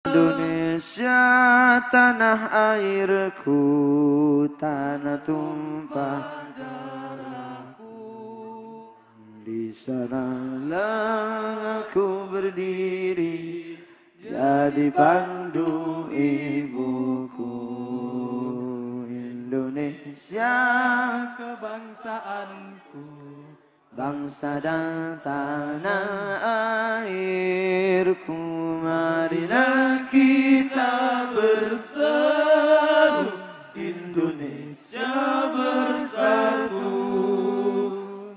Indonesia tanah airku tanah tumpah darahku di sana aku berdiri jadi pandu ibuku Indonesia kebangsaanku Bangsa dan tanah airku Marilah kita berseru Indonesia bersatu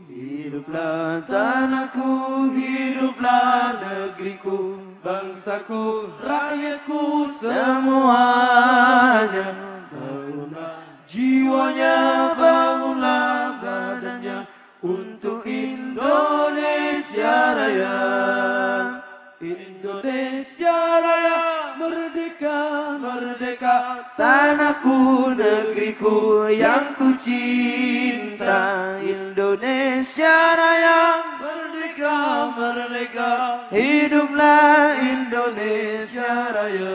Hiduplah tanahku, hiduplah negeriku Bangsaku, rakyatku semuanya bangunlah jiwanya Indonesia Raya Indonesia Raya Merdeka, merdeka Tanahku, negeriku yang ku cinta Indonesia Raya Merdeka, merdeka Hiduplah Indonesia Raya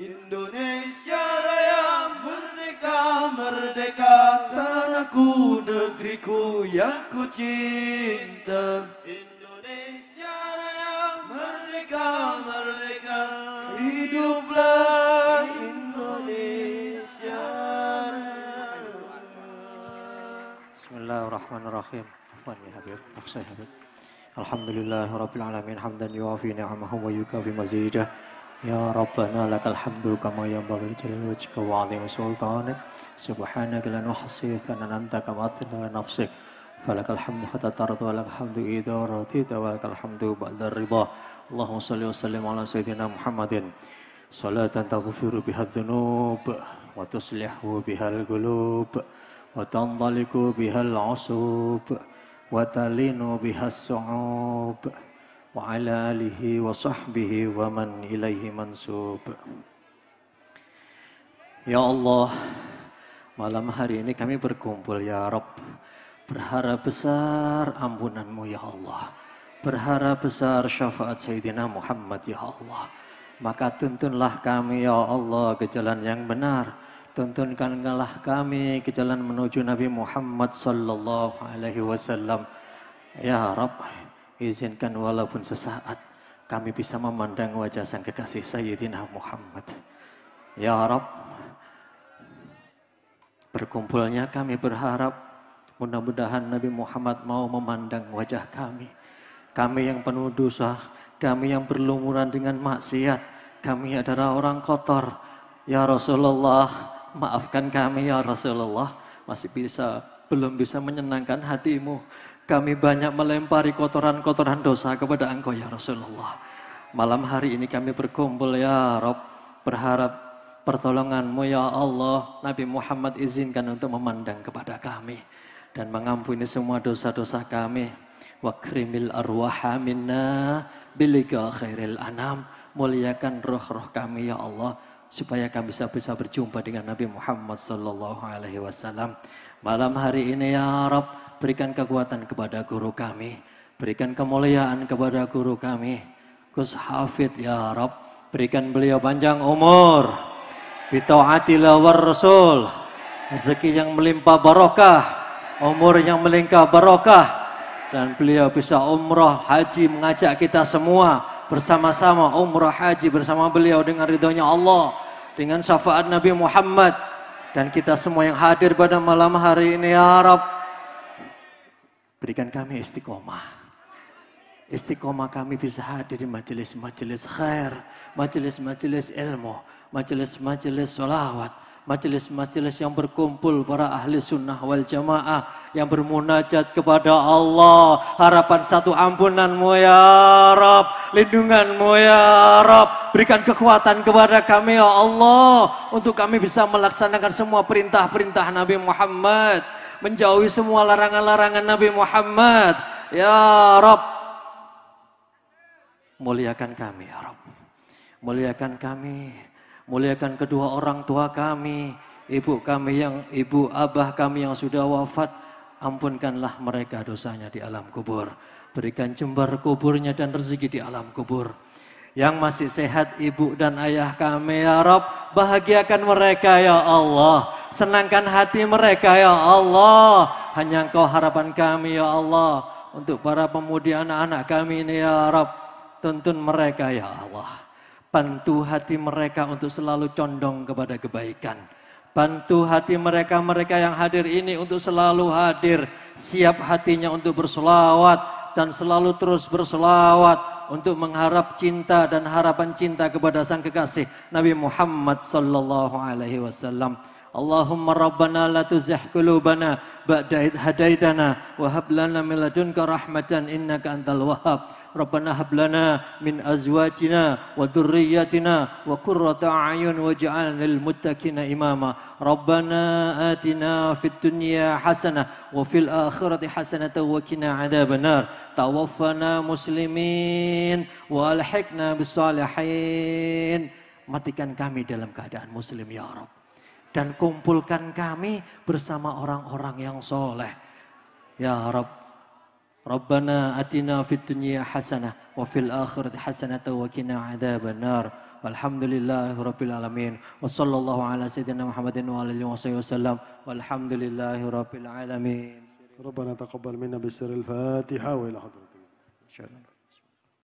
Indonesia Raya Merdeka, merdeka Tanahku, negeriku yang ku cinta Indonesia Raya merdeka merdeka hiduplah Indonesia Bismillahirrahmanirrahim Afwan ya Habib Maksud ya, Habib Alhamdulillah Rabbil Alamin Hamdan yuafi ni'amahu wa yukafi mazidah يا ربنا لك الحمد كما ينبغي لجلال وجهك وعظيم سلطانك سبحانك لا نحصي ثناء أنت كما أثنى لنفسك نفسك فلك الحمد حتى ترضى ولك الحمد إذا رضيت ولك الحمد بعد الرضا اللهم صل وسلم على سيدنا محمد صلاة تغفر بها الذنوب وتصلح بها القلوب وتنطلق بها العصوب وتلين بها الصعوب wa ala wa sahbihi wa man ilaihi mansub Ya Allah, malam hari ini kami berkumpul ya Rob. Berharap besar ampunanmu ya Allah. Berharap besar syafaat Sayyidina Muhammad ya Allah. Maka tuntunlah kami ya Allah ke jalan yang benar. Tuntunkanlah kami ke jalan menuju Nabi Muhammad sallallahu alaihi wasallam. Ya Rabb, Izinkan walaupun sesaat kami bisa memandang wajah sang kekasih Sayyidina Muhammad. Ya Arab, berkumpulnya kami berharap mudah-mudahan Nabi Muhammad mau memandang wajah kami. Kami yang penuh dosa, kami yang berlumuran dengan maksiat, kami adalah orang kotor. Ya Rasulullah, maafkan kami ya Rasulullah. Masih bisa belum bisa menyenangkan hatimu. Kami banyak melempari kotoran-kotoran dosa kepada engkau ya Rasulullah. Malam hari ini kami berkumpul ya Rob, berharap pertolonganmu ya Allah. Nabi Muhammad izinkan untuk memandang kepada kami dan mengampuni semua dosa-dosa kami. krimil arwaha minna bilika khairil anam. Muliakan roh-roh kami ya Allah supaya kami bisa bisa berjumpa dengan Nabi Muhammad sallallahu alaihi wasallam. Malam hari ini ya Rabb, berikan kekuatan kepada guru kami, berikan kemuliaan kepada guru kami. Gus Hafid ya Rabb, berikan beliau panjang umur. Bita'atillah war rasul. Rezeki yang melimpah barokah, umur yang melingkar barokah dan beliau bisa umroh haji mengajak kita semua bersama-sama umroh haji bersama beliau dengan ridhonya Allah dengan syafaat Nabi Muhammad dan kita semua yang hadir pada malam hari ini ya Arab berikan kami istiqomah istiqomah kami bisa hadir di majelis-majelis khair majelis-majelis ilmu majelis-majelis sholawat majelis-majelis yang berkumpul para ahli sunnah wal jamaah yang bermunajat kepada Allah harapan satu ampunanmu ya Rob lindunganmu ya Rob berikan kekuatan kepada kami ya Allah untuk kami bisa melaksanakan semua perintah-perintah Nabi Muhammad menjauhi semua larangan-larangan Nabi Muhammad ya Rob muliakan kami ya Rob muliakan kami Muliakan kedua orang tua kami, ibu kami yang ibu abah kami yang sudah wafat. Ampunkanlah mereka dosanya di alam kubur. Berikan jembar kuburnya dan rezeki di alam kubur. Yang masih sehat ibu dan ayah kami ya Rob, bahagiakan mereka ya Allah. Senangkan hati mereka ya Allah. Hanya engkau harapan kami ya Allah. Untuk para pemudi anak-anak kami ini ya Rob, tuntun mereka ya Allah Bantu hati mereka untuk selalu condong kepada kebaikan. Bantu hati mereka-mereka yang hadir ini untuk selalu hadir. Siap hatinya untuk berselawat dan selalu terus berselawat untuk mengharap cinta dan harapan cinta kepada sang kekasih Nabi Muhammad sallallahu alaihi wasallam. اللهم ربنا لا تزح قلوبنا بعد إذ هديتنا وهب لنا من لدنك رحمة إنك أنت الوهاب ربنا هب لنا من أزواجنا وذرياتنا وقرة أعين واجعلنا للمتقين إماما ربنا آتنا في الدنيا حسنة وفي الآخرة حسنة وقنا عذاب النار توفنا مسلمين وألحقنا بالصالحين matikan kami dalam keadaan muslim ya Rabb dan kumpulkan kami bersama orang-orang yang soleh. Ya Rabb. Rabbana atina fid dunya hasanah wa fil akhirati hasanah wa qina adzaban nar. Walhamdulillahi rabbil alamin. Wa sallallahu ala sayyidina Muhammadin wa alihi wasallam. Walhamdulillahi rabbil alamin. ربنا تقبل منا بسر الفاتحة وإلى حضرة النبي.